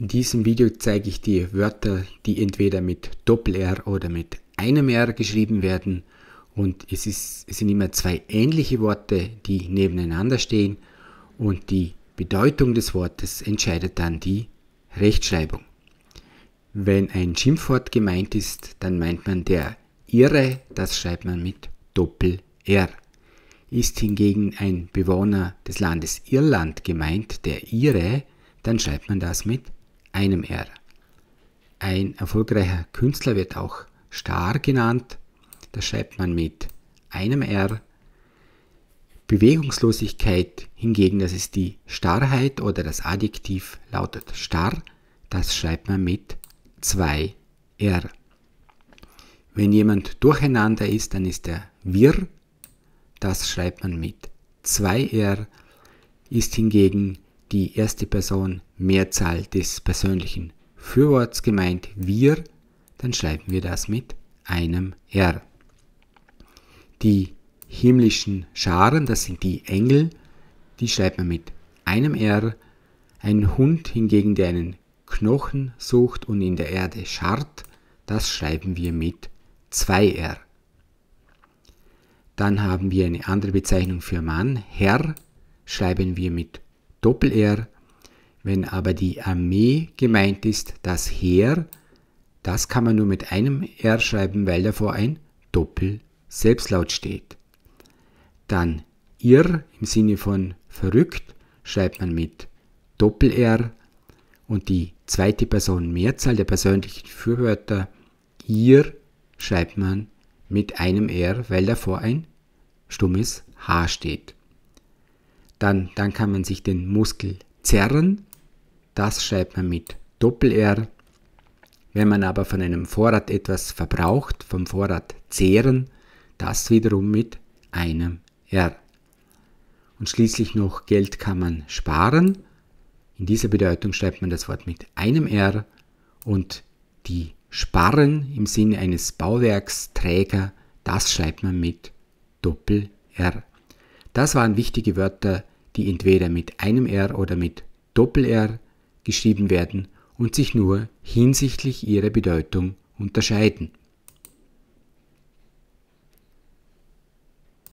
In diesem Video zeige ich dir Wörter, die entweder mit Doppel-R oder mit einem R geschrieben werden und es, ist, es sind immer zwei ähnliche Worte, die nebeneinander stehen und die Bedeutung des Wortes entscheidet dann die Rechtschreibung. Wenn ein Schimpfwort gemeint ist, dann meint man der Irre, das schreibt man mit Doppel-R. Ist hingegen ein Bewohner des Landes Irland gemeint, der Irre, dann schreibt man das mit einem R. Ein erfolgreicher Künstler wird auch Star genannt. Das schreibt man mit einem R. Bewegungslosigkeit hingegen, das ist die Starrheit oder das Adjektiv lautet starr. Das schreibt man mit zwei R. Wenn jemand durcheinander ist, dann ist er wirr. Das schreibt man mit zwei R. Ist hingegen die erste Person Mehrzahl des persönlichen Fürworts gemeint wir, dann schreiben wir das mit einem R. Die himmlischen Scharen, das sind die Engel, die schreibt man mit einem R. Ein Hund hingegen, der einen Knochen sucht und in der Erde scharrt, das schreiben wir mit zwei r Dann haben wir eine andere Bezeichnung für Mann. Herr schreiben wir mit Doppel-R. Wenn aber die Armee gemeint ist, das Heer, das kann man nur mit einem R schreiben, weil davor ein Doppel-Selbstlaut steht. Dann irr im Sinne von verrückt schreibt man mit Doppel-R und die zweite Person Mehrzahl der persönlichen Fürwörter ihr schreibt man mit einem R, weil davor ein stummes H steht. Dann, dann kann man sich den Muskel zerren. Das schreibt man mit Doppel-R. Wenn man aber von einem Vorrat etwas verbraucht, vom Vorrat zehren, das wiederum mit einem R. Und schließlich noch Geld kann man sparen. In dieser Bedeutung schreibt man das Wort mit einem R und die Sparren im Sinne eines Bauwerksträger, das schreibt man mit Doppel R. Das waren wichtige Wörter die entweder mit einem R oder mit Doppel-R geschrieben werden und sich nur hinsichtlich ihrer Bedeutung unterscheiden